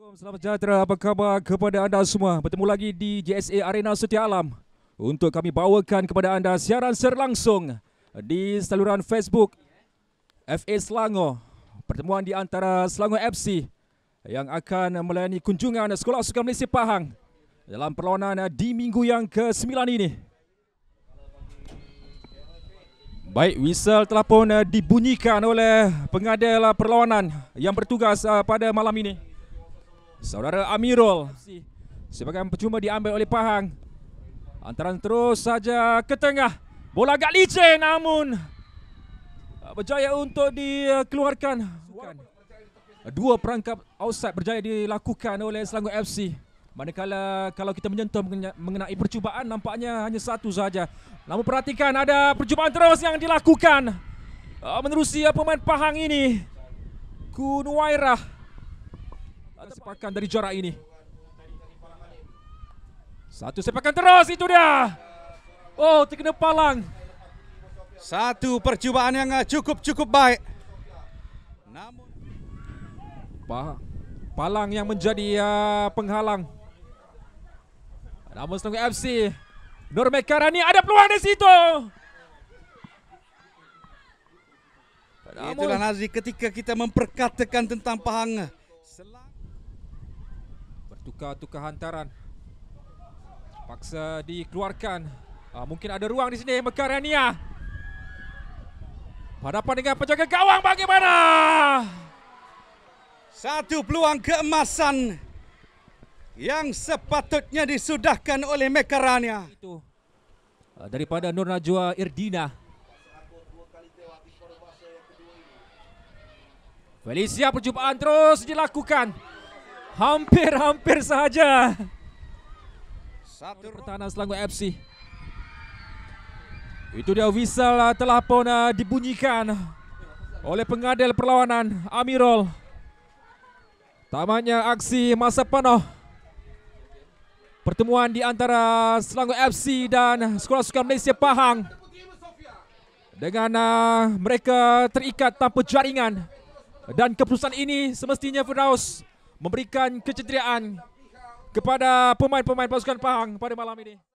Assalamualaikum, selamat sejahtera. Apa khabar kepada anda semua? Bertemu lagi di JSA Arena Setia Alam untuk kami bawakan kepada anda siaran serlangsung di saluran Facebook FA Selangor. Pertemuan di antara Selangor FC yang akan melayani kunjungan Sekolah Sukan Malaysia Pahang dalam perlawanan di minggu yang ke-9 ini. Baik, whistle telah eh, pun dibunyikan oleh pengadil perlawanan yang bertugas eh, pada malam ini. Saudara Amirul Sebagai percuma diambil oleh Pahang Antaran terus saja ke tengah Bola agak licin namun eh, Berjaya untuk dikeluarkan Dua perangkap outside berjaya dilakukan oleh Selangor FC Manakala kalau kita menyentuh mengenai percubaan Nampaknya hanya satu saja Namun perhatikan ada percubaan terus yang dilakukan eh, Menerusi eh, pemain Pahang ini Kunwairah sepakan dari jarak ini. Satu sepakan terus, itu dia. Oh, terkena palang. Satu percubaan yang eh, cukup-cukup baik. Namun Palang yang menjadi eh, penghalang. Namun setengah FC, Nur Mekarani ada peluang di situ. Itulah Nazri ketika kita memperkatakan tentang pahang. Selang tukar-tukar hantaran Paksa dikeluarkan uh, Mungkin ada ruang di sini Mekarania Hadapan dengan penjaga gawang bagaimana Satu peluang keemasan Yang sepatutnya disudahkan oleh Mekarania Itu ah, daripada Nur Najwa Irdina. Felicia perjumpaan terus dilakukan hampir-hampir saja Satu pertahanan Selangor FC. Itu dia wisal ah, telah pun ah, dibunyikan oleh pengadil perlawanan Amirul. Tamatnya aksi masa penuh. Pertemuan di antara Selangor FC dan Sekolah Sukan Malaysia Pahang. Dengan uh, mereka terikat tanpa jaringan. Dan keputusan ini semestinya Firdaus memberikan keceriaan kepada pemain-pemain pasukan Pahang pada malam ini.